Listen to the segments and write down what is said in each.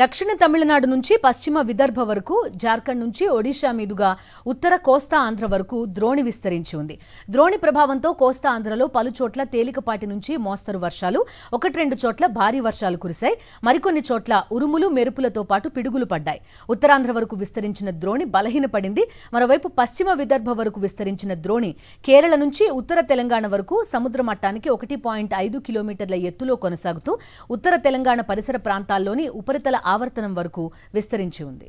దక్షిణ తమిళనాడు నుంచి పశ్చిమ విదర్భ వరకు జార్ఖండ్ నుంచి ఒడిషా మీదుగా ఉత్తర కోస్తా ఆంధ్ర వరకు ద్రోణి విస్తరించి ఉంది ద్రోణి ప్రభావంతో కోస్తా ఆంధ్రలో పలుచోట్ల తేలికపాటి నుంచి మోస్తరు వర్షాలు ఒకటి రెండు చోట్ల భారీ వర్షాలు కురిశాయి మరికొన్ని చోట్ల ఉరుములు మెరుపులతో పాటు పిడుగులు పడ్డాయి ఉత్తరాంధ్ర వరకు విస్తరించిన ద్రోణి బలహీనపడింది మరోవైపు పశ్చిమ విదర్భ వరకు విస్తరించిన ద్రోణి కేరళ నుంచి ఉత్తర తెలంగాణ వరకు సముద్ర మట్టానికి ఒకటి పాయింట్ ఐదు కిలోమీటర్ల ఎత్తులో కొనసాగుతూ ఉత్తర తెలంగాణ పరిసర ప్రాంతాల్లోని ఉపరితల ఆవర్తనం వరకు విస్తరించి ఉంది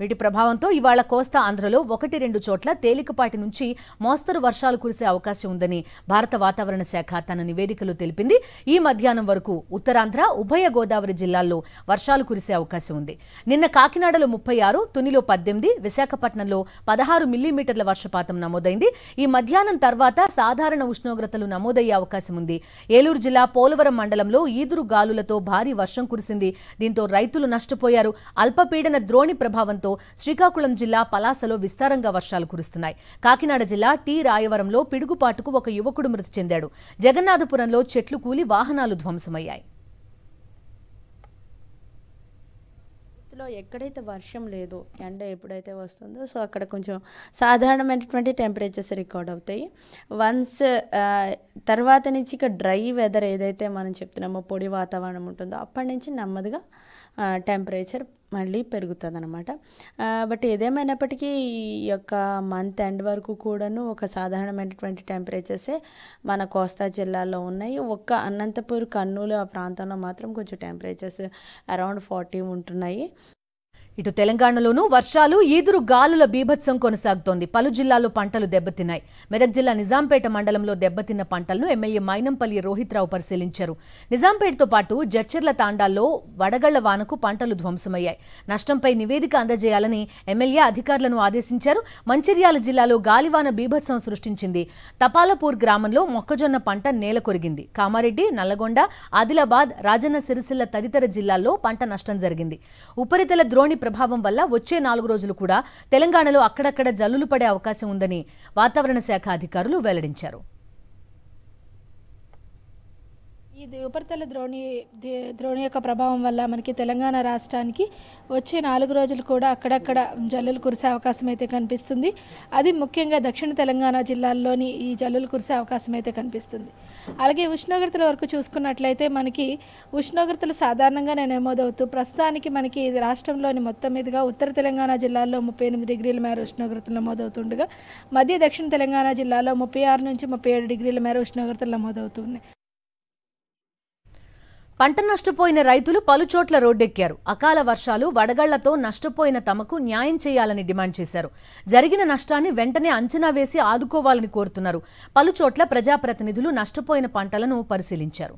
వీటి ప్రభావంతో ఇవాళ కోస్తా ఆంధ్రలో ఒకటి రెండు చోట్ల తేలికపాటి నుంచి మోస్తరు వర్షాలు కురిసే అవకాశం ఉందని భారత వాతావరణ శాఖ తన నివేదికలో తెలిపింది ఈ మధ్యాహ్నం వరకు ఉత్తరాంధ్ర ఉభయ గోదావరి జిల్లాల్లో వర్షాలు కురిసే అవకాశం ఉంది నిన్న కాకినాడలో ముప్పై ఆరు తునిలో పద్దెనిమిది విశాఖపట్నంలో పదహారు మిల్లీమీటర్ల వర్షపాతం నమోదైంది ఈ మధ్యాహ్నం తర్వాత సాధారణ ఉష్ణోగ్రతలు నమోదయ్యే అవకాశం ఉంది ఏలూరు జిల్లా పోలవరం మండలంలో ఈదురు గాలులతో భారీ వర్షం కురిసింది దీంతో రైతులు నష్టపోయారు అల్పపీడన ద్రోణి ప్రభావంతో వర్షాలతో శ్రీకాకుళం జిల్లా పలాసలో విస్తారంగా వర్షాలు కురుస్తున్నాయి కాకినాడ జిల్లా టీ రాయవరంలో పిడుగుపాటుకు ఒక యువకుడు మృతి చెందాడు జగన్నాథపురంలో చెట్లు కూలి వాహనాలు ధ్వంసమయ్యాయి లో ఎక్కడైతే వర్షం లేదు ఎండ ఎప్పుడైతే వస్తుందో సో అక్కడ కొంచెం సాధారణమైనటువంటి టెంపరేచర్స్ రికార్డ్ అవుతాయి వన్స్ తర్వాత నుంచి ఇక డ్రై వెదర్ ఏదైతే మనం చెప్తున్నామో పొడి వాతావరణం ఉంటుందో అప్పటి నుంచి నెమ్మదిగా టెంపరేచర్ మళ్ళీ పెరుగుతుంది అనమాట బట్ ఏదేమైనప్పటికీ ఈ యొక్క మంత్ ఎండ్ వరకు కూడాను ఒక సాధారణమైనటువంటి టెంపరేచర్సే మన కోస్తా జిల్లాలో ఉన్నాయి ఒక్క అనంతపూర్ కర్నూలు ఆ ప్రాంతంలో మాత్రం కొంచెం టెంపరేచర్స్ అరౌండ్ ఫార్టీ ఉంటున్నాయి ఇటు తెలంగాణలోనూ వర్షాలు ఈదురు గాలుల బీభత్సం కొనసాగుతోంది పలు జిల్లాల్లో పంటలు దెబ్బతిన్నాయి మెదక్ జిల్లా నిజాంపేట మండలంలో దెబ్బతిన్న పంటలను ఎమ్మెల్యే మైనంపల్లి రోహిత్రావు పరిశీలించారు నిజాంపేటతో పాటు జడ్చర్ల తాండాల్లో వడగళ్ల వానకు పంటలు ధ్వంసమయ్యాయి నష్టంపై నివేదిక అందజేయాలని ఎమ్మెల్యే అధికారులను ఆదేశించారు మంచిర్యాల జిల్లాలో గాలివాన బీభత్సం సృష్టించింది తపాలపూర్ గ్రామంలో మొక్కజొన్న పంట నేల కొరిగింది కామారెడ్డి నల్లగొండ ఆదిలాబాద్ రాజన్న సిరిసిల్ల తదితర జిల్లాల్లో పంట నష్టం జరిగింది ఉపరితల ద్రోణ ద్రోణి ప్రభావం వల్ల వచ్చే నాలుగు రోజులు కూడా తెలంగాణలో అక్కడక్కడ జల్లులు పడే అవకాశం ఉందని వాతావరణ శాఖ అధికారులు వెల్లడించారు ఉపరితల ద్రోణి ద్రోణి యొక్క ప్రభావం వల్ల మనకి తెలంగాణ రాష్ట్రానికి వచ్చే నాలుగు రోజులు కూడా అక్కడక్కడ జల్లులు కురిసే అవకాశం అయితే కనిపిస్తుంది అది ముఖ్యంగా దక్షిణ తెలంగాణ జిల్లాల్లోని ఈ జల్లులు కురిసే అవకాశం అయితే కనిపిస్తుంది అలాగే ఉష్ణోగ్రతల వరకు చూసుకున్నట్లయితే మనకి ఉష్ణోగ్రతలు సాధారణంగానే నమోదవుతూ ప్రస్తుతానికి మనకి రాష్ట్రంలోని మొత్తం మీదుగా ఉత్తర తెలంగాణ జిల్లాల్లో ముప్పై ఎనిమిది డిగ్రీల మేర ఉష్ణోగ్రతలు నమోదవుతుండగా మధ్య దక్షిణ తెలంగాణ జిల్లాలో ముప్పై ఆరు నుంచి ముప్పై ఏడు డిగ్రీల మేర ఉష్ణోగ్రతలు నమోదవుతున్నాయి పంట నష్టపోయిన రైతులు పలుచోట్ల రోడ్డెక్కారు అకాల వర్షాలు వడగళ్లతో నష్టపోయిన తమకు న్యాయం చేయాలని డిమాండ్ చేశారు జరిగిన నష్టాన్ని వెంటనే అంచనా వేసి ఆదుకోవాలని కోరుతున్నారు పలుచోట్ల ప్రజాప్రతినిధులు నష్టపోయిన పంటలను పరిశీలించారు